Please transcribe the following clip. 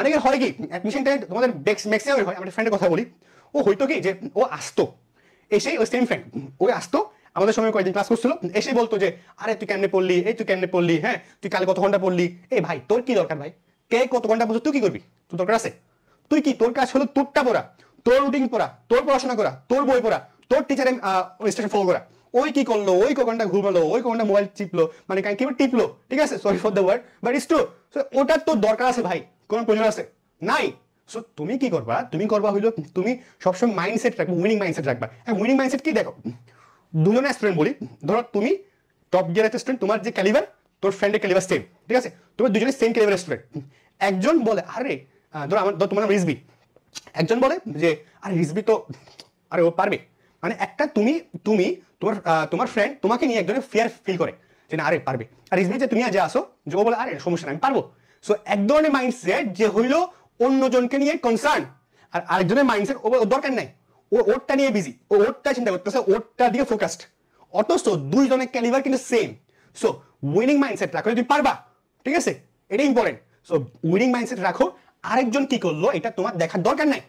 অনেকের হয় কি অ্যাডমিশন তোমাদের ম্যাক্সিমামের হয় আমার ফ্রেন্ডের কথা বলি ও হইতো কি যে ও আসতো এসেই ওই সেম ফ্রেন্ড ওই আসতো আমাদের সময় কয়েকদিন ক্লাস করছিল এসে বলতো যে আরে তুই কেমনে পড়লি এই তুই কেমনে পড়লি হ্যাঁ তুই কালে কত ঘন্টা পড়লি এই ভাই তোর কি দরকার ভাই কে কত ঘন্টা পড়ছো তুই কি করবি তোর দরকার আছে তুই কি তোর কাজ হলো তোরটা পড়া তোর রুটিন পড়া তোর পড়াশোনা করা তোর বই পড়া তোর টিচারে স্টেশন ফলো করা ওই কি করলো ওই ঘন্টা ঘুরবালো ওই ঘন্টা মোবাইল টিপলো মানে কি টিপলো ঠিক আছে sorry for the word but is to ওটা তোর দরকার আছে ভাই কোন প্রয়োজন আছে নাই সো তুমি কি করবা তুমি করবা হইলো তুমি সবসময় মাইন্ডসেট রাখবা উইনিং মাইন্ডসেট রাখবা হ্যাঁ উইনিং মাইন্ডসেট কি দেখো দুজনে স্টুডেন্ট বলি ধরো তুমি টপ গিয়ারের স্টুডেন্ট তোমার যে ক্যালিবার তোর ফ্রেন্ডের ক্যালিবার সেম ঠিক আছে তুমি দুজনে সেম ক্যালিবারের স্টুডেন্ট একজন বলে আরে ধরো আমার তোমার নাম রিজবি একজন বলে যে আরে রিসবি তো আরে ও পারবে মানে একটা তুমি তুমি তোমার তোমার ফ্রেন্ড তোমাকে নিয়ে একজনের ফিয়ার ফিল করে যে না আরে পারবে আর রিসবি যে তুমি আজ আসো যে ও বলে আরে সমস্যা না আমি পারবো সো এক ধরনের মাইন্ডসেট যে হইলো অন্যজনকে নিয়ে কনসার্ন আর আরেকজনের মাইন্ডসেট ও দরকার নাই ও ওরটা নিয়ে বিজি ও ওরটা চিন্তা করতেছে ওরটা দিয়ে ফোকাসড অথচ দুইজনের ক্যালিভার কিন্তু সেম সো উইনিং মাইন্ডসেট রাখো যদি পারবা ঠিক আছে এটা ইম্পর্টেন্ট সো উইনিং মাইন্ডসেট রাখো আরেকজন কি করলো এটা তোমার দেখার দরকার নাই